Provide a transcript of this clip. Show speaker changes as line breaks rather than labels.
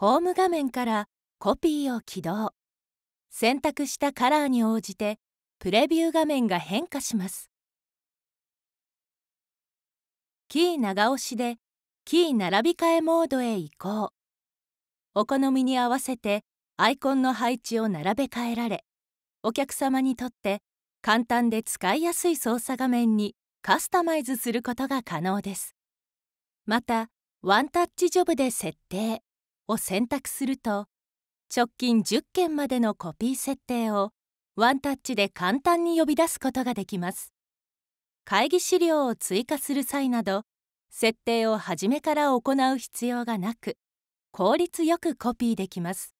ホーム画面からコピーを起動選択したカラーに応じてプレビュー画面が変化しますキー長押しでキー並び替
えモードへ移行お好みに合わせてアイコンの配置を並べ替えられお客様にとって簡単で使いやすい操作画面にカスタマイズすることが可能ですまたワンタッチジョブで設定を選択すると直近10件までのコピー設定をワンタッチで簡単に呼び出すことができます。会議資料を追加する際など設定を初めから行う必要がなく効率よくコピーできます。